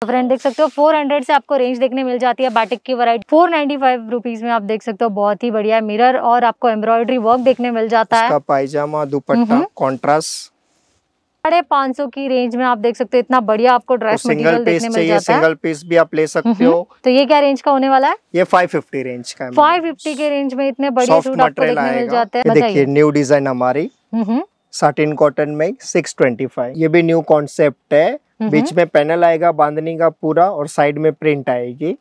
तो फ्रेंड देख सकते हो 400 से आपको रेंज देखने मिल जाती है बाटिक की वराइटी फोर नाइन्टी फाइव में आप देख सकते हो बहुत ही बढ़िया मिरर और आपको एम्ब्रॉयडरी वर्क देखने मिल जाता है पायजामा दुपट्टा कॉन्ट्रास्ट हम्म हम्म। साढ़े पाँच सौ की रेंज में आप देख सकते हो इतना बढ़िया आपको ड्रेस तो सिंगल पीस चाहिए सिंगल पीस भी आप ले हम्म सकते हो तो ये क्या रेंज का होने वाला है ये 550 रेंज का है 550 के रेंज में इतने बढ़िया सूट आपको देखने मिल जाते हैं देखिए न्यू डिजाइन हमारी साटिन कॉटन में सिक्स ट्वेंटी फाइव ये भी न्यू कॉन्सेप्ट है हम्म बीच हम्म। में पैनल आएगा बांधनी का पूरा और साइड में प्रिंट आएगी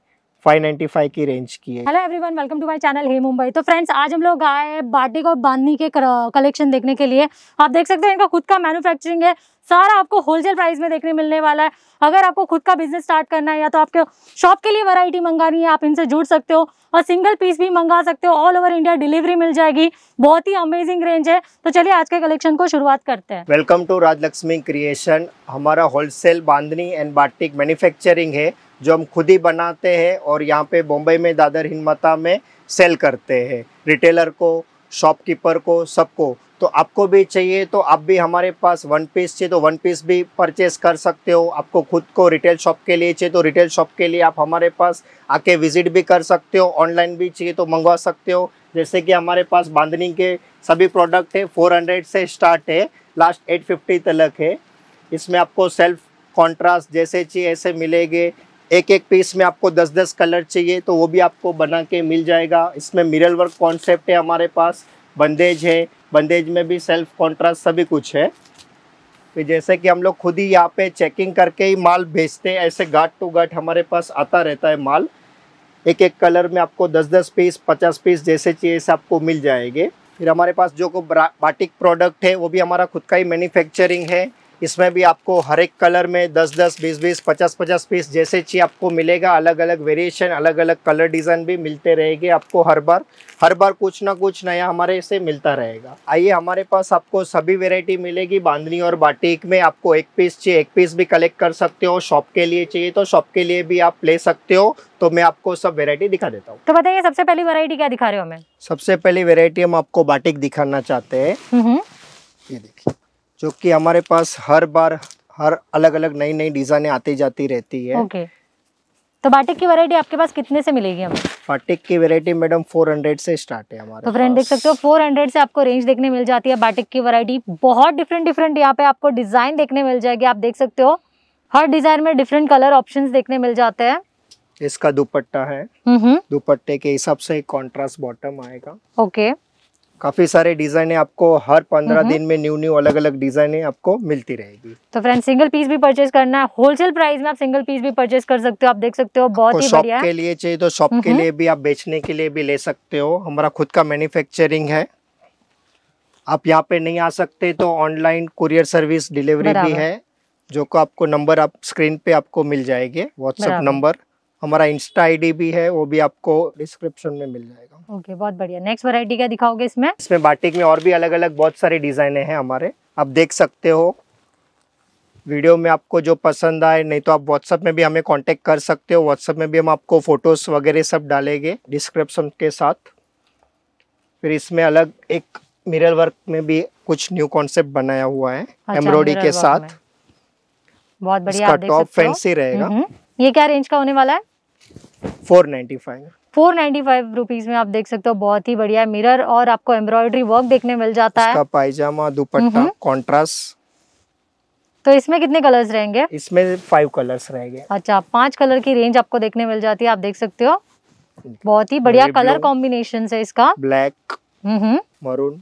595 की रेंज की है hello everyone welcome to my channel hey Mumbai तो फ्रेंड्स आज हम लोग आए बाटिक और बांधनी के कलेक्शन देखने के लिए आप देख सकते हैं इनका खुद का मैन्युफैक्चरिंग है सारा आपको होलसेल प्राइस में देखने मिलने वाला है अगर आपको खुद का बिजनेस स्टार्ट करना है या तो आपके शॉप के लिए वैरायटी मंगानी है आप इनसे जुड़ सकते हो और सिंगल पीस भी मंगा सकते हो ऑल ओवर इंडिया डिलीवरी मिल जाएगी बहुत ही अमेजिंग रेंज है तो चलिए आज के कलेक्शन को शुरुआत करते हैं वेलकम टू राजलक्ष्मी क्रिएशन हमारा wholesale bandhani and batik manufacturing है जो हम खुद ही बनाते हैं और यहाँ पे बॉम्बे में दादर हिंदमता में सेल करते हैं रिटेलर को शॉपकीपर को सबको तो आपको भी चाहिए तो आप भी हमारे पास वन पीस चाहिए तो वन पीस भी परचेस कर सकते हो आपको खुद को रिटेल शॉप के लिए चाहिए तो रिटेल शॉप के लिए आप हमारे पास आके विजिट भी कर सकते हो ऑनलाइन भी चाहिए तो मंगवा सकते हो जैसे कि हमारे पास बांधनी के सभी प्रोडक्ट है हंड्रेड से स्टार्ट है लास्ट फिफ्टी तक है इसमें आपको सेल्फ कॉन्ट्रास्ट जैसे चाहिए ऐसे मिलेंगे एक एक पीस में आपको 10-10 कलर चाहिए तो वो भी आपको बना के मिल जाएगा इसमें मिरल वर्क कॉन्सेप्ट है हमारे पास बंदेज है बंदेज में भी सेल्फ कॉन्ट्रास्ट सभी कुछ है तो जैसे कि हम लोग खुद ही यहाँ पे चेकिंग करके ही माल भेजते हैं ऐसे गाट टू गाट हमारे पास आता रहता है माल एक एक कलर में आपको 10-10 पीस 50 पीस जैसे चाहिए आपको मिल जाएंगे फिर हमारे पास जो को बाटिक प्रोडक्ट है वो भी हमारा खुद का ही मैन्युफैक्चरिंग है इसमें भी आपको हर एक कलर में 10 10 20 20 50 50 पीस जैसे चाहिए आपको मिलेगा अलग अलग वेरिएशन अलग अलग कलर डिज़ाइन भी मिलते रहेंगे आपको हर बार हर बार कुछ ना कुछ नया हमारे से मिलता रहेगा आइए हमारे पास आपको सभी वेराइटी मिलेगी बांधनी और बाटिक में आपको एक पीस चाहिए एक पीस भी कलेक्ट कर सकते हो शॉप के लिए चाहिए तो शॉप के लिए भी आप ले सकते हो तो मैं आपको सब वेरायटी दिखा देता हूँ तो बताइए सबसे पहली वेरायटी क्या दिखा रहे हो हमें सबसे पहली वेरायटी हम आपको बाटिक दिखाना चाहते हैं ये देखिए जो कि हमारे पास हर बार हर अलग अलग नई नई डिजाइने आती जाती रहती है ओके तो बाटिक की वैरायटी आपके पास कितने से मिलेगी हमें बाटिक की वैरायटी मैडम 400 से स्टार्ट है हमारे तो फ्रेंड देख सकते हो 400 से आपको रेंज देखने मिल जाती है बाटिक की वैरायटी बहुत डिफरेंट डिफरेंट यहाँ पे आपको डिजाइन देखने मिल जाएगी आप देख सकते हो हर डिजाइन में डिफरेंट कलर ऑप्शन देखने मिल जाते हैं इसका दुपट्टा है दुपट्टे के हिसाब से कॉन्ट्रास्ट बॉटम आएगा ओके okay. काफ़ी सारे डिजाइन है आपको हर पंद्रह दिन में न्यू न्यू अलग अलग डिज़ाइनें आपको मिलती रहेगी तो फ्रेंड सिंगल पीस भी परचेज करना है होलसेल प्राइस में आप सिंगल पीस भी परचेज कर सकते हो आप देख सकते हो बहुत ही बढ़िया के लिए चाहिए तो शॉप के लिए भी आप बेचने के लिए भी ले सकते हो हमारा खुद का मैन्युफेक्चरिंग है आप यहाँ पे नहीं आ सकते तो ऑनलाइन कुरियर सर्विस डिलीवरी भी है जो को आपको नंबर आप स्क्रीन पे आपको मिल जाएगी व्हाट्सएप नंबर हमारा इंस्टा आईडी भी है वो भी आपको डिस्क्रिप्शन में मिल जाएगा ओके okay, बहुत बढ़िया नेक्स्ट वैरायटी क्या दिखाओगे इसमें इसमें बाटिक में और भी अलग अलग बहुत सारे डिजाइने हैं हमारे आप देख सकते हो वीडियो में आपको जो पसंद आए नहीं तो आप व्हाट्सअप में भी हमें कांटेक्ट कर सकते हो व्हाट्सअप में भी हम आपको फोटोज़ वगैरह सब डालेंगे डिस्क्रिप्शन के साथ फिर इसमें अलग एक मिरर वर्क में भी कुछ न्यू कॉन्सेप्ट बनाया हुआ है अच्छा, एम्ब्रॉयडरी के साथ बहुत बढ़िया टॉप फैंसी रहेगा हम्म। ये क्या रेंज का होने वाला है four ninety five four ninety five rupees में आप देख सकते हो बहुत ही बढ़िया मिरर और आपको एम्ब्रॉयडरी वर्क देखने मिल जाता है पायजामा दुपट्टा कॉन्ट्रास्ट हम्म। तो इसमें कितने कलर्स रहेंगे इसमें फाइव कलर्स रहेंगे अच्छा पांच कलर की रेंज आपको देखने मिल जाती है आप देख सकते हो बहुत ही बढ़िया कलर कॉम्बिनेशन है इसका ब्लैक मरून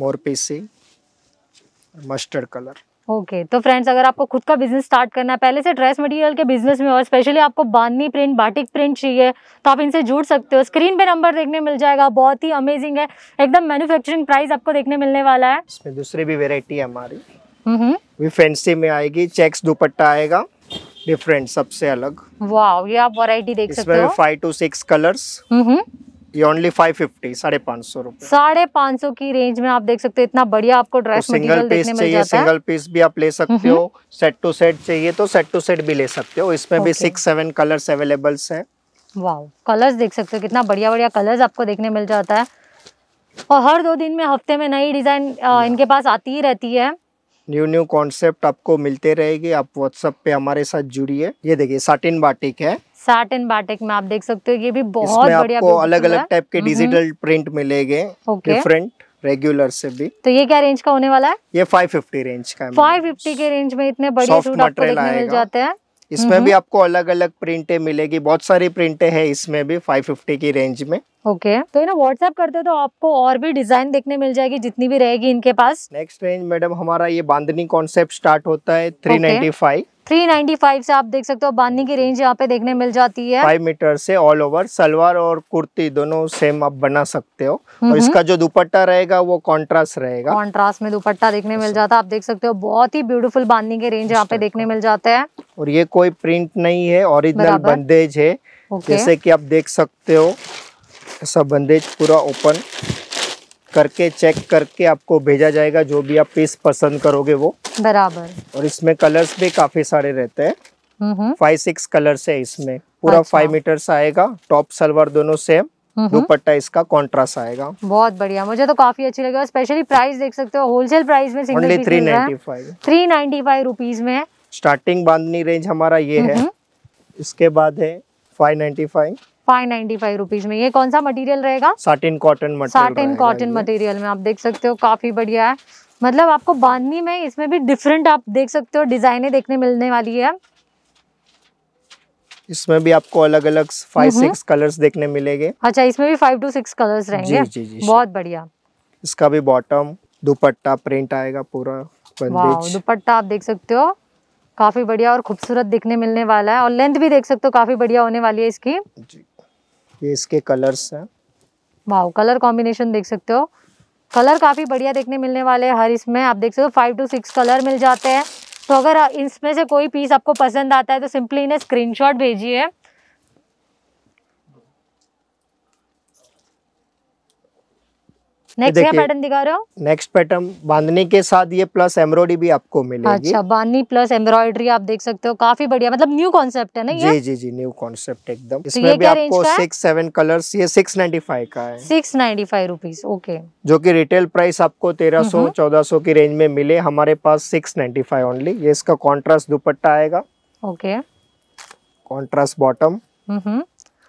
मोरपीसी मस्टर्ड कलर ओके okay, तो फ्रेंड्स अगर आपको खुद का बिजनेस स्टार्ट करना है पहले से ड्रेस मटेरियल के बिजनेस में और स्पेशली आपको बांधनी प्रिंट बाटिक प्रिंट चाहिए तो आप इनसे जुड़ सकते हो स्क्रीन पे नंबर देखने मिल जाएगा बहुत ही अमेजिंग है एकदम मैन्युफैक्चरिंग प्राइस आपको देखने मिलने वाला है इसमें दूसरी भी वेरायटी है हमारी फैंसी हम्म, हम्म। में आएगी चेक्स दुपट्टा आएगा डिफरेंट सबसे अलग वाह ये आप वरायटी देख सकते हो फाइव टू सिक्स कलर्स ये ओनली फाइव फिफ्टी साढ़े पाँच सौ रूपए साढ़े पाँच सौ की रेंज में आप देख सकते हो इतना बढ़िया आपको ड्रेस तो सिंगल पीस चाहिए सिंगल पीस भी आप ले सकते हो सेट टू सेट चाहिए तो सेट टू सेट भी ले सकते हो इसमें okay. भी सिक्स सेवन कलर्स अवेलेबल्स है वाह कलर्स देख सकते हो कितना बढ़िया बढ़िया कलर्स आपको देखने मिल जाता है और हर दो दिन में हफ्ते में नई डिजाइन इनके पास आती ही रहती है न्यू न्यू कॉन्सेप्ट आपको मिलते रहेगी आप व्हाट्सएप पे हमारे साथ जुड़िए ये देखिए साटिन बाटिक है साटन बाटिक में आप देख सकते हो ये भी बहुत बढ़िया आपको अलग अलग टाइप के डिजिटल प्रिंट मिलेंगे डिफरेंट रेगुलर से भी तो ये क्या रेंज का होने वाला है ये 550 रेंज का है 550 के रेंज में इतने बढ़िया सूट आपको देखने मिल जाते हैं इसमें भी आपको अलग अलग प्रिंटे मिलेगी बहुत सारी प्रिंटे हैं इसमें भी 550 की रेंज में ओके okay. तो ये ना व्हाट्सएप करते हो तो आपको और भी डिजाइन देखने मिल जाएगी जितनी भी रहेगी इनके पास नेक्स्ट रेंज मैडम हमारा ये बांधनी कॉन्सेप्ट स्टार्ट होता है थ्री नाइन्टी फाइव 395 से आप देख सकते हो बांधनी की रेंज यहाँ पे देखने मिल जाती है फाइव मीटर से ऑल ओवर सलवार और कुर्ती दोनों सेम आप बना सकते हो और इसका जो दुपट्टा रहेगा वो कॉन्ट्रास्ट रहेगा कॉन्ट्रास्ट में दुपट्टा देखने मिल जाता है आप देख सकते हो बहुत ही ब्यूटीफुल बांधनी के रेंज यहाँ पे देखने मिल जाते हैं और ये कोई प्रिंट नहीं है ओरिजिनल बंदेज है जैसे की आप देख सकते हो ऐसा बंदेज पूरा ओपन करके चेक करके आपको भेजा जाएगा जो भी आप पीस पसंद करोगे वो बराबर और इसमें कलर्स भी काफी सारे रहते हैं फाइव सिक्स कलर है इसमें पूरा अच्छा। फाइव मीटर्स आएगा टॉप सलवार दोनों सेम हम्म, हम्म। दुपट्टा इसका कॉन्ट्रास्ट आएगा बहुत बढ़िया मुझे तो काफी अच्छी लगी स्पेशली प्राइस देख सकते हो होलसेल प्राइस में single three ninety five three ninety five rupees में स्टार्टिंग बांधनी रेंज हमारा ये है हम्म, इसके बाद है five ninety five five ninety five rupees में ये कौन सा मटेरियल रहेगा satin cotton satin cotton material में आप देख सकते हो काफी बढ़िया है मतलब आपको बांधनी में इसमें भी डिफरेंट आप देख सकते हो डिजाइने देखने मिलने वाली है इसमें भी आपको अलग अलग फाइव सिक्स कलर्स देखने मिलेंगे अच्छा इसमें भी फाइव टू सिक्स कलर्स रहेंगे जी, जी, जी, बहुत बढ़िया इसका भी बॉटम दुपट्टा प्रिंट आएगा पूरा दुपट्टा आप देख सकते हो काफी बढ़िया और खूबसूरत दिखने मिलने वाला है और लेंथ भी देख सकते हो काफी बढ़िया होने वाली है इसकी जी ये इसके कलर्स हैं वाह कलर कॉम्बिनेशन देख सकते हो कलर काफ़ी बढ़िया देखने मिलने वाले हैं हर इसमें आप देख सकते हो फाइव टू सिक्स कलर मिल जाते हैं तो अगर इसमें से कोई पीस आपको पसंद आता है तो सिंपली इन्हें स्क्रीनशॉट भेजिए नेक्स्ट पैटर्न दिखा रहे हो नेक्स्ट पैटर्न बांधनी के साथ ये प्लस एम्ब्रॉयडरी भी आपको मिलेगी अच्छा बांधनी प्लस एम्ब्रॉयडरी आप देख सकते हो काफी बढ़िया मतलब न्यू कॉन्सेप्ट है ना ये जी जी जी न्यू कॉन्सेप्ट एकदम तो इसमें भी आपको सिक्स सेवन कलर्स ये सिक्स नाइन्टी फाइव का है six ninety five rupees okay जो की रिटेल प्राइस आपको तेरह सौ हम्म। चौदह सौ की रेंज में मिले हमारे पास सिक्स नाइन्टी फाइव ओनली ये इसका कॉन्ट्रास्ट दुपट्टा आएगा ओके कॉन्ट्रास्ट बॉटम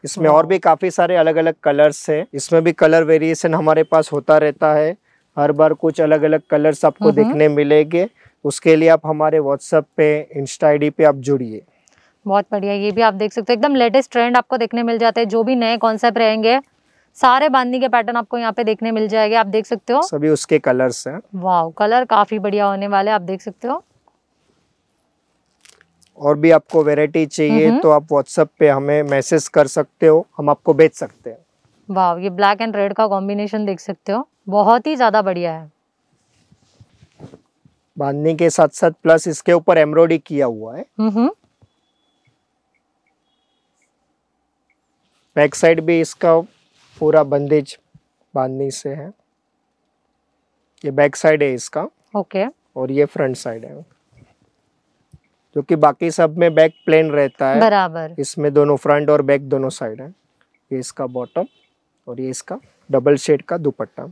इसमें और भी काफ़ी सारे अलग अलग कलर्स है इसमें भी कलर वेरिएशन हमारे पास होता रहता है हर बार कुछ अलग अलग कलर्स आपको देखने मिलेंगे उसके लिए आप हमारे व्हाट्सएप पे इंस्टा आई पे आप जुड़िए बहुत बढ़िया ये भी आप देख सकते हो एकदम लेटेस्ट ट्रेंड आपको देखने मिल जाते हैं जो भी नए कॉन्सेप्ट रहेंगे सारे बांधनी के पैटर्न आपको यहाँ पे देखने मिल जाएंगे आप देख सकते हो सभी उसके कलर्स हैं वाह कलर काफी बढ़िया होने वाले आप देख सकते हो और भी आपको वेराइटी चाहिए तो आप व्हाट्सएप पे हमें मैसेज कर सकते हो हम आपको भेज सकते हैं वाह ये ब्लैक एंड रेड का कॉम्बिनेशन देख सकते हो बहुत ही ज़्यादा बढ़िया है बांधने के साथ साथ प्लस इसके ऊपर एम्ब्रॉयडरी किया हुआ है बैक साइड भी इसका पूरा बंदेज बांधनी से है ये बैक साइड है इसका ओके okay. और ये फ्रंट साइड है क्योंकि बाकी सब में बैक प्लेन रहता है बराबर इसमें दोनों फ्रंट और बैक दोनों साइड है ये इसका बॉटम और ये इसका डबल शेड का दुपट्टा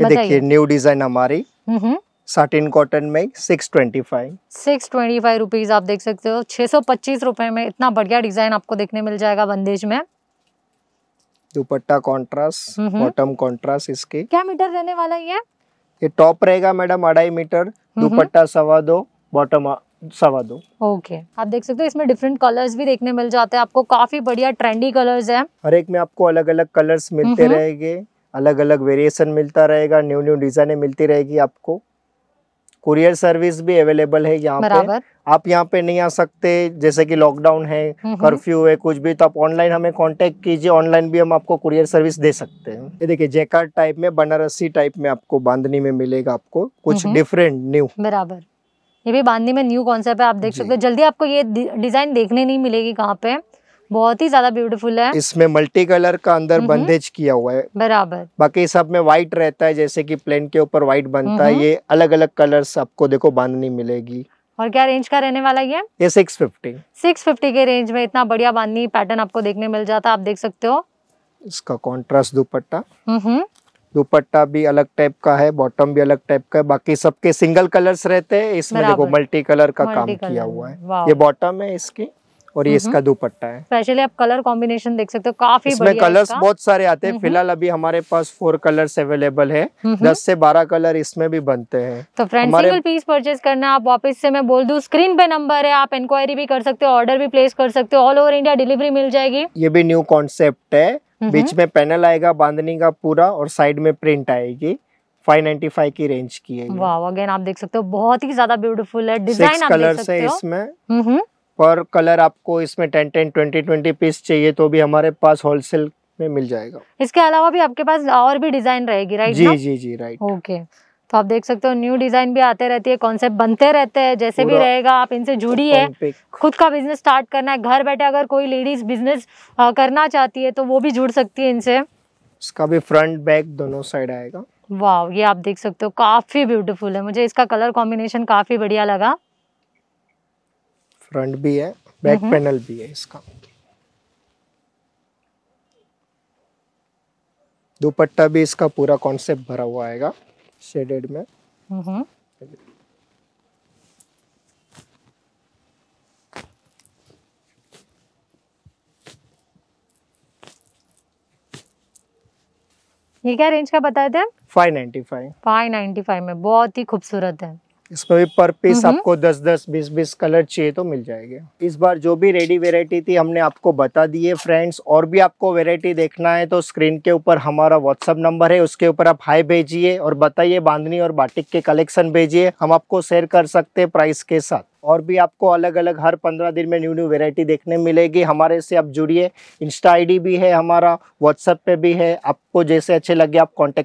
ये देखिए न्यू डिजाइन हमारी हम्म हम्म। साटिन कॉटन में six twenty five six twenty five rupees आप देख सकते हो छह सौ पच्चीस रुपए में इतना बढ़िया डिजाइन आपको देखने मिल जाएगा बंदेज में दुपट्टा कॉन्ट्रास्ट बॉटम कॉन्ट्रास्ट इसके क्या मीटर रहने वाला ये ये टॉप रहेगा मैडम अढ़ाई मीटर दुपट्टा सवा दो बॉटम सवा दो ओके आप देख सकते हो इसमें डिफरेंट कलर्स भी देखने मिल जाते हैं आपको काफी बढ़िया ट्रेंडी कलर्स हैं हर एक में आपको अलग अलग कलर्स मिलते रहेंगे अलग अलग वेरिएशन मिलता रहेगा न्यू न्यू डिजाइने मिलती रहेगी आपको कुरियर सर्विस भी अवेलेबल है यहाँ पे आप यहाँ पे नहीं आ सकते जैसे कि लॉकडाउन है कर्फ्यू हम्म, हम्म। है कुछ भी तो आप ऑनलाइन हमें कांटेक्ट कीजिए ऑनलाइन भी हम आपको कुरियर सर्विस दे सकते हैं ये देखिए जैकार्ड टाइप में बनारसी टाइप में आपको बांधनी में मिलेगा आपको कुछ डिफरेंट हम्म, न्यू बराबर ये भी बांधनी में न्यू कॉन्सेप्ट है आप देख सकते हो जल्दी आपको ये डिजाइन देखने नहीं मिलेगी कहाँ पे बहुत ही ज्यादा ब्यूटीफुल है इसमें मल्टी कलर का अंदर बंदेज किया हुआ है बराबर बाकी सब में व्हाइट रहता है जैसे कि प्लेन के ऊपर व्हाइट बनता है ये अलग अलग कलर आपको देखो बांधनी मिलेगी और क्या रेंज का रहने वाला ये ये सिक्स फिफ्टी के रेंज में इतना बढ़िया बांधनी पैटर्न आपको देखने मिल जाता है आप देख सकते हो इसका कॉन्ट्रास्ट दुपट्टा दुपट्टा भी अलग टाइप का है बॉटम भी अलग टाइप का है बाकी सबके सिंगल कलर्स रहते हैं इसमें देखो मल्टी कलर का मल्टी काम कलर। किया हुआ है ये बॉटम है इसकी और ये हम्म इसका दुपट्टा है स्पेशली आप कलर कॉम्बिनेशन देख सकते हो काफी इसमें कलर्स बहुत सारे आते हैं हम्म। फिलहाल अभी हमारे पास फोर कलर्स अवेलेबल है दस से बारह कलर इसमें भी बनते हैं तो फ्रेंड सिंगल पीस परचेज करना आप वापस से मैं बोल दू स्क्रीन पे नंबर है आप इंक्वायरी भी कर सकते हो ऑर्डर भी प्लेस कर सकते हो ऑल ओवर इंडिया डिलीवरी मिल जाएगी ये भी न्यू कॉन्सेप्ट है हम्म। बीच में पैनल आएगा बांधनी का पूरा और साइड में प्रिंट आएगी 595 की रेंज की है वाह अगेन आप देख सकते हो बहुत ही ज्यादा ब्यूटीफुल है डिजाइन आप देख सकते हो इसमें पर कलर आपको इसमें ten ten twenty twenty piece चाहिए तो भी हमारे पास होलसेल में मिल जाएगा इसके अलावा भी आपके पास और भी डिजाइन रहेगी राइट जी जी जी राइट ओके तो आप देख सकते हो न्यू डिजाइन भी आते रहती है कॉन्सेप्ट बनते रहते हैं जैसे भी रहेगा आप इनसे जुड़ी है खुद का बिजनेस स्टार्ट करना है घर बैठे अगर कोई लेडीज बिजनेस करना चाहती है तो वो भी जुड़ सकती है इनसे इसका भी फ्रंट बैक दोनों साइड आएगा वाह ये आप देख सकते हो काफी ब्यूटीफुल है मुझे इसका कलर कॉम्बिनेशन काफी बढ़िया लगा फ्रंट भी है बैक पैनल भी है इसका दुपट्टा भी इसका पूरा कॉन्सेप्ट भरा हुआ आएगा शेडेड में ये क्या रेंज का बताए थे five ninety five five five में बहुत ही खूबसूरत है इसमें भी पर पीस आपको 10 10 20 20 कलर चाहिए तो मिल जाएंगे इस बार जो भी रेडी वेराइटी थी हमने आपको बता दी है फ्रेंड्स और भी आपको वेरायटी देखना है तो स्क्रीन के ऊपर हमारा व्हाट्सअप नंबर है उसके ऊपर आप हाई भेजिए और बताइए बांधनी और बाटिक के कलेक्शन भेजिए हम आपको शेयर कर सकते हैं प्राइस के साथ और भी आपको अलग अलग हर पंद्रह दिन में न्यू न्यू वेरायटी देखने मिलेगी हमारे से आप जुड़िए इंस्टा आई भी है हमारा व्हाट्सएप पे भी है आपको जैसे अच्छे लगे आप कॉन्टेक्ट